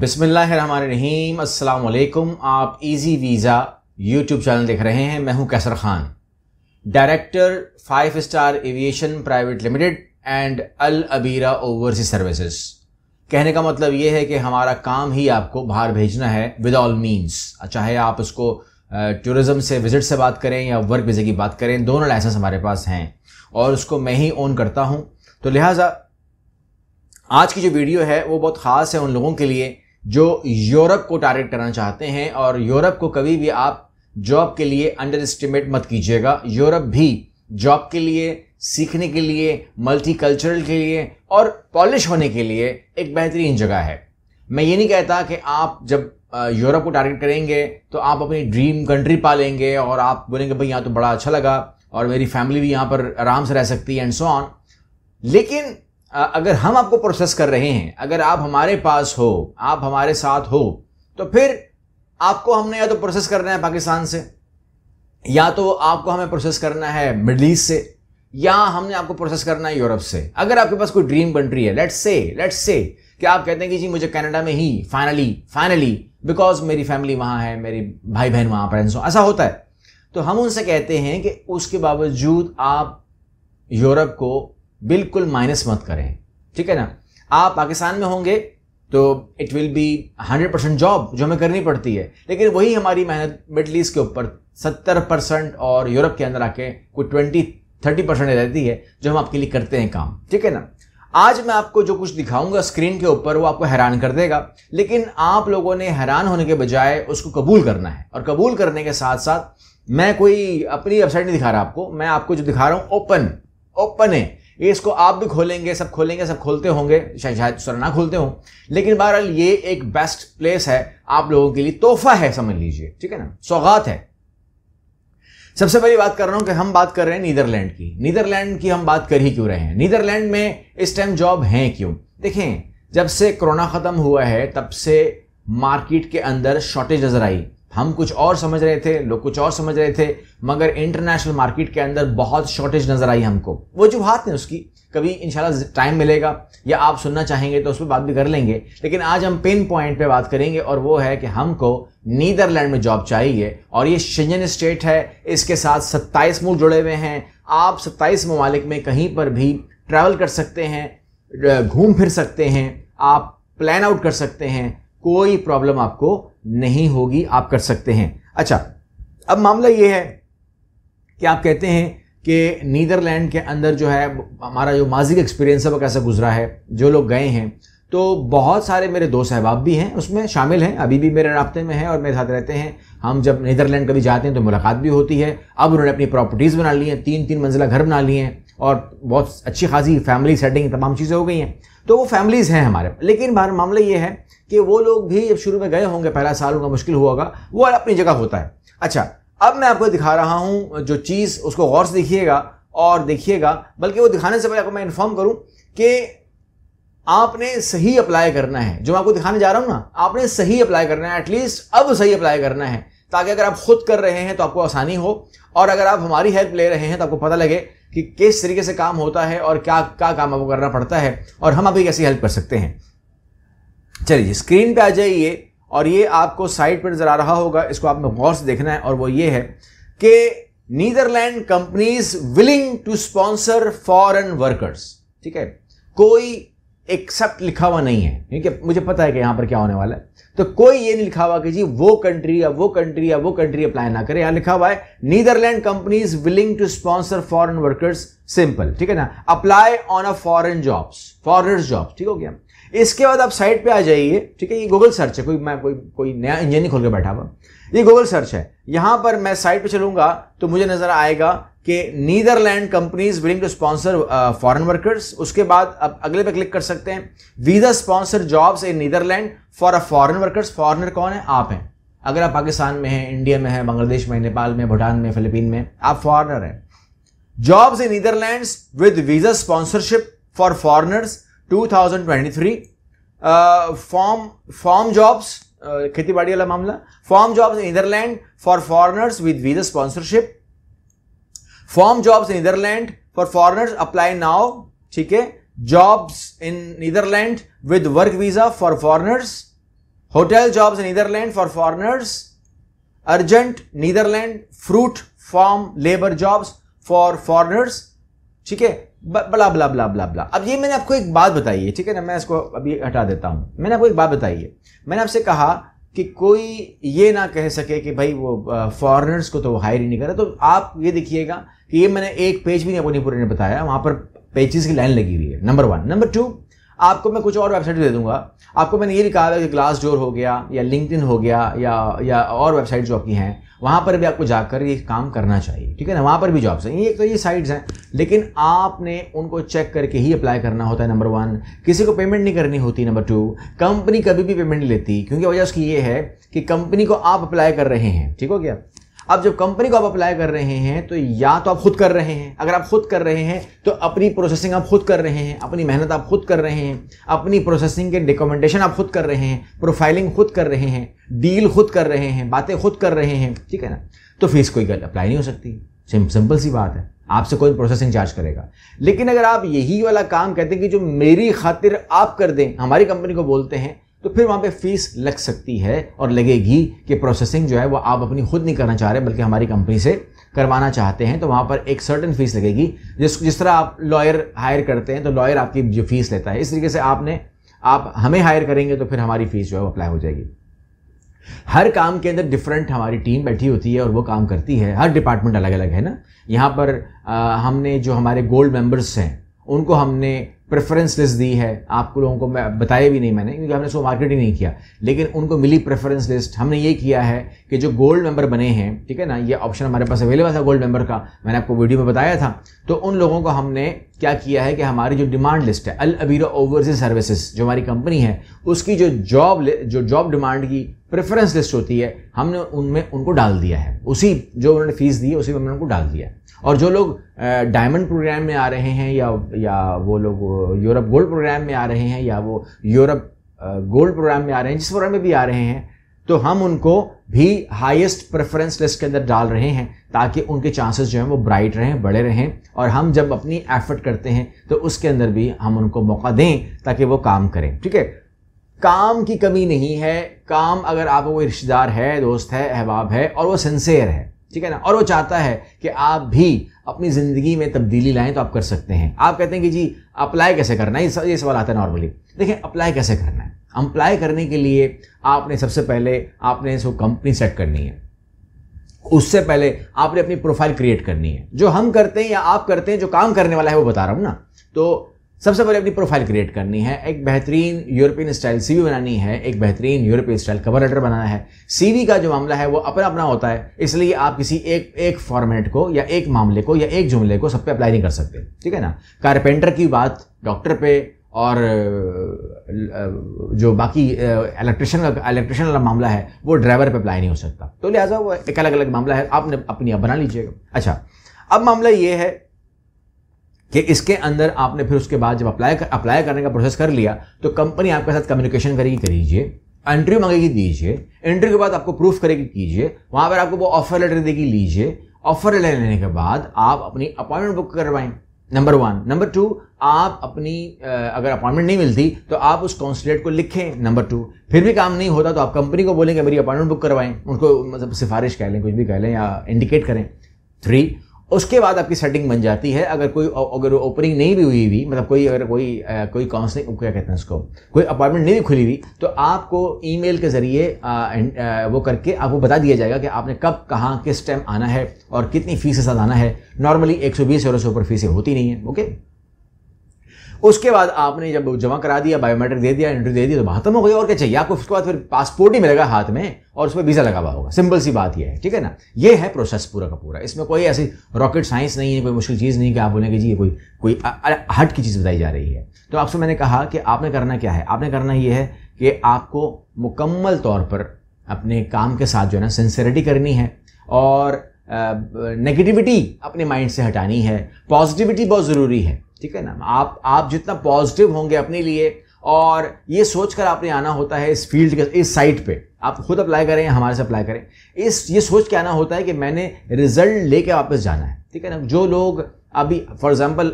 बिसमीम अल्लाम आप इजी वीज़ा यूट्यूब चैनल देख रहे हैं मैं हूं Kaisar Khan director five star aviation private limited and Al Abira oversea services कहने का मतलब ये है कि हमारा काम ही आपको बाहर भेजना है विद ऑल मीन्स चाहे आप उसको टूरिज़म से विज़िट से बात करें या वर्क वीज़े की बात करें दोनों लाइसेंस हमारे पास हैं और उसको मैं ही ओन करता हूँ तो लिहाजा आज की जो वीडियो है वो बहुत ख़ास है उन लोगों के लिए जो यूरोप को टारगेट करना चाहते हैं और यूरोप को कभी भी आप जॉब के लिए अंडर एस्टिमेट मत कीजिएगा यूरोप भी जॉब के लिए सीखने के लिए मल्टी कल्चरल के लिए और पॉलिश होने के लिए एक बेहतरीन जगह है मैं ये नहीं कहता कि आप जब यूरोप को टारगेट करेंगे तो आप अपनी ड्रीम कंट्री पा लेंगे और आप बोलेंगे भाई यहाँ तो बड़ा अच्छा लगा और मेरी फैमिली भी यहाँ पर आराम से रह सकती है एंड सो ऑन लेकिन अगर हम आपको प्रोसेस कर रहे हैं अगर आप हमारे पास हो आप हमारे साथ हो तो फिर आपको हमने या तो प्रोसेस करना है पाकिस्तान से या तो आपको हमें प्रोसेस करना है मिडल ईस्ट से या हमने आपको प्रोसेस करना है यूरोप से अगर आपके पास कोई ड्रीम कंट्री है लेट्स से लेट्स से कि आप कहते हैं कि जी मुझे कनाडा में ही फाइनली फाइनली बिकॉज मेरी फैमिली वहाँ है मेरे भाई बहन वहाँ पर ऐसा होता है तो हम उनसे कहते हैं कि उसके बावजूद आप यूरोप को बिल्कुल माइनस मत करें ठीक है ना आप पाकिस्तान में होंगे तो it will be hundred percent job जो हमें करनी पड़ती है लेकिन वही हमारी मेहनत मिडल ईस्ट के ऊपर सत्तर परसेंट और यूरोप के अंदर आके कोई ट्वेंटी थर्टी परसेंट रहती है जो हम आपके लिए करते हैं काम ठीक है ना आज मैं आपको जो कुछ दिखाऊंगा स्क्रीन के ऊपर वो आपको हैरान कर देगा लेकिन आप लोगों ने हैरान होने के बजाय उसको कबूल करना है और कबूल करने के साथ साथ मैं कोई अपनी वेबसाइट नहीं दिखा रहा आपको मैं आपको जो दिखा रहा हूँ ओपन ओपन है ये इसको आप भी खोलेंगे सब खोलेंगे सब खोलते होंगे शायद शायद सर ना खोलते हों लेकिन बहरहाल ये एक बेस्ट प्लेस है आप लोगों के लिए तोहफा है समझ लीजिए ठीक है ना सौगात है सबसे पहली बात कर रहा हूं कि हम बात कर रहे हैं नीदरलैंड की नीदरलैंड की हम बात कर ही क्यों रहे हैं नीदरलैंड में इस टाइम जॉब है क्यों देखें जब से कोरोना खत्म हुआ है तब से मार्केट के अंदर शॉर्टेज नजर आई हम कुछ और समझ रहे थे लोग कुछ और समझ रहे थे मगर इंटरनेशनल मार्केट के अंदर बहुत शॉर्टेज नज़र आई हमको वो जो बात है उसकी कभी इंशाल्लाह टाइम मिलेगा या आप सुनना चाहेंगे तो उस पर बात भी कर लेंगे लेकिन आज हम पेन पॉइंट पे बात करेंगे और वो है कि हमको नीदरलैंड में जॉब चाहिए और ये शिजन स्टेट है इसके साथ सत्ताईस मुल्क जुड़े हुए हैं आप सत्ताईस ममालिक में कहीं पर भी ट्रैवल कर सकते हैं घूम फिर सकते हैं आप प्लान आउट कर सकते हैं कोई प्रॉब्लम आपको नहीं होगी आप कर सकते हैं अच्छा अब मामला ये है कि आप कहते हैं कि नीदरलैंड के अंदर जो है हमारा जो माजिक एक्सपीरियंस है वो कैसा गुजरा है जो लोग गए हैं तो बहुत सारे मेरे दोस्त अहबाब भी हैं उसमें शामिल हैं अभी भी मेरे रबते में हैं और मेरे साथ रहते हैं हम जब नीदरलैंड कभी जाते हैं तो मुलाकात भी होती है अब उन्होंने अपनी प्रॉपर्टीज़ बना ली हैं तीन तीन मंजिला घर बना लिए हैं और बहुत अच्छी खासी फैमिली सेटिंग तमाम चीज़ें हो गई हैं तो वो फैमिलीज़ हैं हमारे लेकिन बार मामला ये है कि वो लोग भी जब शुरू में गए होंगे पहला साल उनका मुश्किल हुआ होगा वो अपनी जगह होता है अच्छा अब मैं आपको दिखा रहा हूँ जो चीज़ उसको गौर से देखिएगा और देखिएगा बल्कि वो दिखाने से पहले आपको मैं इन्फॉर्म करूँ कि आपने सही अप्लाई करना है जो मैं आपको दिखाने जा रहा हूँ ना आपने सही अप्लाई करना है एटलीस्ट अब सही अप्लाई करना है ताकि अगर आप खुद कर रहे हैं तो आपको आसानी हो और अगर आप हमारी हेल्प ले रहे हैं तो आपको पता लगे कि किस तरीके से काम होता है और क्या क्या काम आपको करना पड़ता है और हम आपकी कैसे हेल्प कर सकते हैं चलिए स्क्रीन पे आ जाइए और ये आपको साइट पर नज़र आ रहा होगा इसको आपने गौर से देखना है और वो ये है कि Netherland companies willing to sponsor foreign workers ठीक है कोई एक्सेप्ट लिखा हुआ नहीं है क्योंकि मुझे पता है कि यहां पर क्या होने वाला है तो कोई ये नहीं लिखा हुआ कि जी वो कंट्री या वो कंट्री या वो कंट्री अप्लाई ना करे यहां लिखा हुआ है Netherland company is willing to sponsor foreign workers simple ठीक है ना apply on a foreign jobs foreigners job ठीक हो गया इसके बाद आप साइट पे आ जाइए ठीक है ये गूगल सर्च है कोई मैं कोई कोई नया इंजन खोल के बैठा हुआ ये गूगल सर्च है यहां पर मैं साइट पे चलूंगा तो मुझे नजर आएगा कि Netherland companies willing to sponsor foreign workers उसके बाद अब अगले पे क्लिक कर सकते हैं visa sponsor jobs in Netherland for a foreign workers foreigner कौन है आप हैं अगर आप पाकिस्तान में हैं इंडिया में हैं बांग्लादेश में नेपाल में भूटान में फिलीपीन में आप फॉरनर हैं jobs in Netherland with visa sponsorship for twenty three farm farm jobs खेती बाड़ी वाला मामला farm jobs in Netherland for foreigners with visa sponsorship farm jobs in Netherland for foreigners apply now ठीक है jobs in Netherland with work visa for foreigners hotel jobs in Netherland for foreigners urgent Netherland fruit farm labour jobs for foreigners ठीक है बला बला बला बला बला अब ये मैंने आपको एक बात बताई है ठीक है ना मैं इसको अभी हटा देता हूं मैंने आपको एक बात बताई है मैंने आपसे कहा कि कोई ये ना कह सके कि भाई वो फॉरनर्स को तो वो हायर ही नहीं रहा तो आप ये देखिएगा कि ये मैंने एक पेज भी नहीं अपनी पूरे ने बताया वहाँ पर पेजेस की लाइन लगी हुई है नंबर वन नंबर टू आपको मैं कुछ और वेबसाइट दे दूंगा आपको मैंने ये भी कहा था कि ग्लास डोर हो गया या लिंकड हो गया या या और वेबसाइट जो आपकी हैं वहाँ पर भी आपको जाकर ये काम करना चाहिए ठीक है ना वहाँ पर भी जॉब्स हैं ये तो ये साइट्स हैं लेकिन आपने उनको चेक करके ही अप्लाई करना होता है नंबर वन किसी को पेमेंट नहीं करनी होती नंबर टू कंपनी कभी भी पेमेंट नहीं लेती क्योंकि वजह उसकी ये है कि कंपनी को आप अप्लाई कर रहे हैं ठीक हो गया अब जब कंपनी को आप अप्लाई कर रहे हैं तो या तो आप खुद कर रहे हैं अगर आप खुद कर रहे हैं तो अपनी प्रोसेसिंग आप खुद कर रहे हैं अपनी मेहनत आप खुद कर रहे हैं अपनी प्रोसेसिंग के डॉक्यूमेंटेशन आप खुद कर रहे हैं प्रोफाइलिंग खुद कर रहे हैं डील खुद कर रहे हैं बातें खुद कर रहे हैं ठीक है ना तो फीस कोई गलत अप्लाई नहीं हो सकती सिंपल सी बात है आपसे कोई प्रोसेसिंग चार्ज करेगा लेकिन अगर आप यही वाला काम कहते हैं कि जो मेरी खातिर आप कर दें हमारी कंपनी को बोलते हैं तो फिर वहाँ पे फीस लग सकती है और लगेगी कि प्रोसेसिंग जो है वो आप अपनी खुद नहीं करना चाह रहे बल्कि हमारी कंपनी से करवाना चाहते हैं तो वहाँ पर एक सर्टन फीस लगेगी जिस जिस तरह आप लॉयर हायर करते हैं तो लॉयर आपकी जो फीस लेता है इस तरीके से आपने आप हमें हायर करेंगे तो फिर हमारी फ़ीस जो है वो अप्लाई हो जाएगी हर काम के अंदर डिफरेंट हमारी टीम बैठी होती है और वो काम करती है हर डिपार्टमेंट अलग अलग है ना यहाँ पर आ, हमने जो हमारे गोल्ड मेंबर्स हैं उनको हमने प्रेफरेंस लिस्ट दी है आपको लोगों को मैं बताया भी नहीं मैंने क्योंकि हमने उसको मार्केट ही नहीं किया लेकिन उनको मिली प्रेफरेंस लिस्ट हमने ये किया है कि जो गोल्ड मेंबर बने हैं ठीक है ना ये ऑप्शन हमारे पास अवेलेबल था गोल्ड मेंबर का मैंने आपको वीडियो में बताया था तो उन लोगों को हमने क्या किया है कि हमारी जो डिमांड लिस्ट है अल अबीरो ओवरसीज सर्विसेज जो हमारी कंपनी है उसकी जो जॉब जो जॉब डिमांड की प्रेफरेंस लिस्ट होती है हमने उनमें उनको डाल दिया है उसी जो उन्होंने फ़ीस दी है उसी में हमने उनको डाल दिया है और जो लोग डायमंड प्रोग्राम में आ रहे हैं या या वो लोग यूरोप गोल्ड प्रोग्राम में आ रहे हैं या वो यूरोप गोल्ड प्रोग्राम में आ रहे हैं जिस प्रोग्राम में भी आ रहे हैं तो हम उनको भी हाईएस्ट प्रेफरेंस लिस्ट के अंदर डाल रहे हैं ताकि उनके चांसेस जो हैं वो ब्राइट रहें बड़े रहें और हम जब अपनी एफर्ट करते हैं तो उसके अंदर भी हम उनको मौका दें ताकि वो काम करें ठीक है काम की कमी नहीं है काम अगर आपका कोई रिश्तेदार है दोस्त है अहबाब है और वो सेंसेयर है ठीक है ना और वो चाहता है कि आप भी अपनी ज़िंदगी में तब्दीली लाएं तो आप कर सकते हैं आप कहते हैं कि जी अप्लाई कैसे करना है ये सवाल आता है नॉर्मली देखें अप्लाई कैसे करना है अप्लाई करने के लिए आपने सबसे पहले आपने इसको कंपनी सेट करनी है उससे पहले आपने अपनी प्रोफाइल क्रिएट करनी है जो हम करते हैं या आप करते हैं जो काम करने वाला है वो बता रहा हूँ ना तो सबसे पहले अपनी प्रोफाइल क्रिएट करनी है एक बेहतरीन यूरोपियन स्टाइल सीवी बनानी है एक बेहतरीन यूरोपियन स्टाइल कवर लेटर बनाना है सीवी का जो मामला है वो अपना अपना होता है इसलिए आप किसी एक एक फॉर्मेट को या एक मामले को या एक जुमले को सब पे अप्लाई नहीं कर सकते ठीक है ना कारपेंटर की बात डॉक्टर पे और जो बाकी इलेक्ट्रिशियन का इलेक्ट्रिशियन वाला मामला है वो ड्राइवर पे अप्लाई नहीं हो सकता तो लिहाजा वो एक अलग अलग मामला है आपने अपनी आप बना लीजिएगा अच्छा अब मामला ये है कि इसके अंदर आपने फिर उसके बाद जब अप्लाई कर, अप्लाई करने का प्रोसेस कर लिया तो कंपनी आपके साथ कम्युनिकेशन करेगी करीजिए एंट्री मांगेगी दीजिए एंट्री के बाद आपको प्रूफ करेगी कीजिए वहाँ पर आपको वो ऑफर लेटर देगी लीजिए ऑफर लेटर लेने के बाद आप अपनी अपॉइंटमेंट बुक करवाएं नंबर वन नंबर टू आप अपनी अगर अपॉइंटमेंट नहीं मिलती तो आप उस काउंसलेट को लिखें नंबर टू फिर भी काम नहीं होता तो आप कंपनी को बोलेंगे मेरी अपॉइंटमेंट बुक करवाएं उनको मतलब सिफारिश कह लें कुछ भी कह लें या इंडिकेट करें थ्री उसके बाद आपकी सेटिंग बन जाती है अगर कोई अगर ओपनिंग नहीं भी हुई हुई मतलब कोई अगर कोई आ, कोई कौन क्या कहते हैं उसको कोई अपॉइंटमेंट नहीं भी खुली हुई तो आपको ईमेल के ज़रिए वो करके आपको बता दिया जाएगा कि आपने कब कहाँ किस टाइम आना है और कितनी फ़ीस के साथ आना है नॉर्मली एक सौ बीस यूरो से ऊपर फ़ीसें होती नहीं है ओके उसके बाद आपने जब जमा करा दिया बायोमेट्रिक दे दिया इंटरव्यू दे तो दिया तो खत्म हो गया और क्या चाहिए आपको उसके बाद फिर पासपोर्ट ही मिलेगा हाथ में और उसमें वीज़ा लगा हुआ होगा सिंपल सी बात यह है ठीक है ना ये है प्रोसेस पूरा का पूरा इसमें कोई ऐसी रॉकेट साइंस नहीं है कोई मुश्किल चीज़ नहीं कि आप बोलेंगे जी कोई कोई हट की चीज़ बताई जा रही है तो आपसे मैंने कहा कि आपने करना क्या है आपने करना ये है कि आपको मुकम्मल तौर पर अपने काम के साथ जो है ना सिंसेरिटी करनी है और नेगेटिविटी अपने माइंड से हटानी है पॉजिटिविटी बहुत ज़रूरी है ठीक है ना आप आप जितना पॉजिटिव होंगे अपने लिए और ये सोचकर आपने आना होता है इस फील्ड के इस साइट पे आप खुद अप्लाई करें हमारे से अप्लाई करें इस ये सोच के आना होता है कि मैंने रिजल्ट लेके वापस जाना है ठीक है ना जो लोग अभी फॉर एग्जाम्पल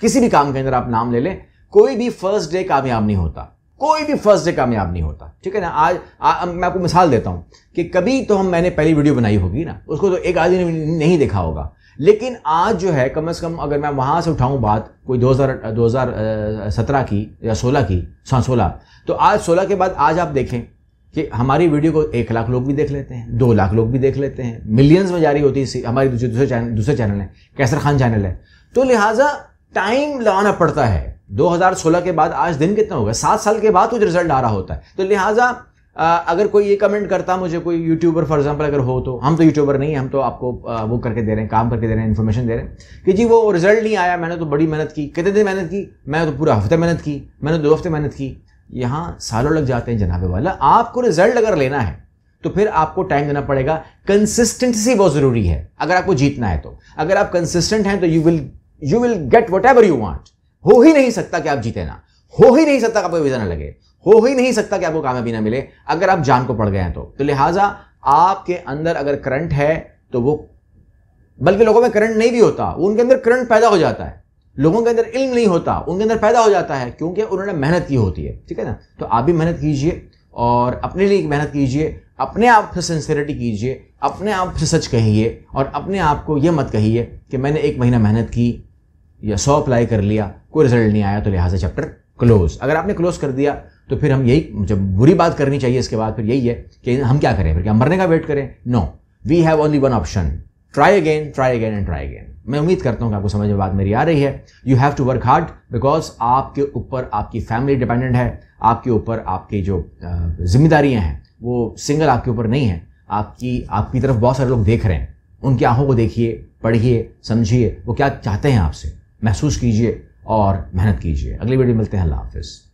किसी भी काम के अंदर आप नाम ले लें कोई भी फर्स्ट डे कामयाब नहीं होता कोई भी फर्स्ट डे कामयाब नहीं होता ठीक है ना आज आ, मैं आपको मिसाल देता हूँ कि कभी तो हम मैंने पहली वीडियो बनाई होगी ना उसको तो एक आदमी ने नहीं देखा होगा लेकिन आज जो है कम से कम अगर मैं वहां से उठाऊं बात कोई 2000 2017 की या 16 की हाँ, सोलह तो आज 16 के बाद आज आप देखें कि हमारी वीडियो को एक लाख लोग भी देख लेते हैं दो लाख लोग भी देख लेते हैं मिलियंस में जारी होती है हमारी दूसरे दूसरे चैनल दूसरे चैनल है कैसर खान चैनल है तो लिहाजा टाइम लगाना पड़ता है 2016 के बाद आज दिन कितना होगा सात साल के बाद कुछ रिजल्ट आ रहा होता है तो लिहाजा आ, अगर कोई ये कमेंट करता मुझे कोई यूट्यूबर फॉर एग्जांपल अगर हो तो हम तो यूट्यूबर नहीं हम तो आपको आ, वो करके दे रहे हैं काम करके दे रहे हैं इन्फॉर्मेशन दे रहे हैं कि जी वो रिजल्ट नहीं आया मैंने तो बड़ी मेहनत की कितने दिन मेहनत की मैंने तो पूरा हफ्ते मेहनत की मैंने दो हफ्ते मेहनत की यहाँ सालों लग जाते हैं जनाबे वाला आपको रिजल्ट अगर लेना है तो फिर आपको टाइम देना पड़ेगा कंसिस्टेंसी बहुत ज़रूरी है अगर आपको जीतना है तो अगर आप कंसिस्टेंट हैं तो you will you will get whatever you want हो ही नहीं सकता कि आप जीते ना हो ही नहीं सकता आपको वीज़ा ना लगे हो ही नहीं सकता कि आपको कामयाबी ना मिले अगर आप जान को पड़ गए हैं तो तो लिहाजा आपके अंदर अगर करंट है तो वो बल्कि लोगों में करंट नहीं भी होता वो उनके अंदर करंट पैदा हो जाता है लोगों के अंदर इल्म नहीं होता उनके अंदर पैदा हो जाता है क्योंकि उन्होंने मेहनत की होती है ठीक है ना तो आप भी मेहनत कीजिए और अपने लिए मेहनत कीजिए अपने आप से सेंसियरिटी कीजिए अपने आप से सच कहिए और अपने आप को यह मत कहिए कि मैंने एक महीना मेहनत की या सौ अप्लाई कर लिया कोई रिजल्ट नहीं आया तो लिहाजा चैप्टर क्लोज अगर आपने क्लोज कर दिया तो फिर हम यही जब बुरी बात करनी चाहिए इसके बाद फिर यही है कि हम क्या करें फिर क्या मरने का वेट करें no we have only one option try again try again and try again मैं उम्मीद करता हूँ कि आपको समझ में बात मेरी आ रही है you have to work hard because आपके ऊपर आपकी फैमिली डिपेंडेंट है आपके ऊपर आपकी जो जिम्मेदारियाँ हैं वो सिंगल आपके ऊपर नहीं है आपकी आपकी तरफ बहुत सारे लोग देख रहे हैं उनकी आंखों को देखिए पढ़िए समझिए वो क्या चाहते हैं आपसे महसूस कीजिए और मेहनत कीजिए अगली वीडियो मिलते हैं अल्लाह हाफिज़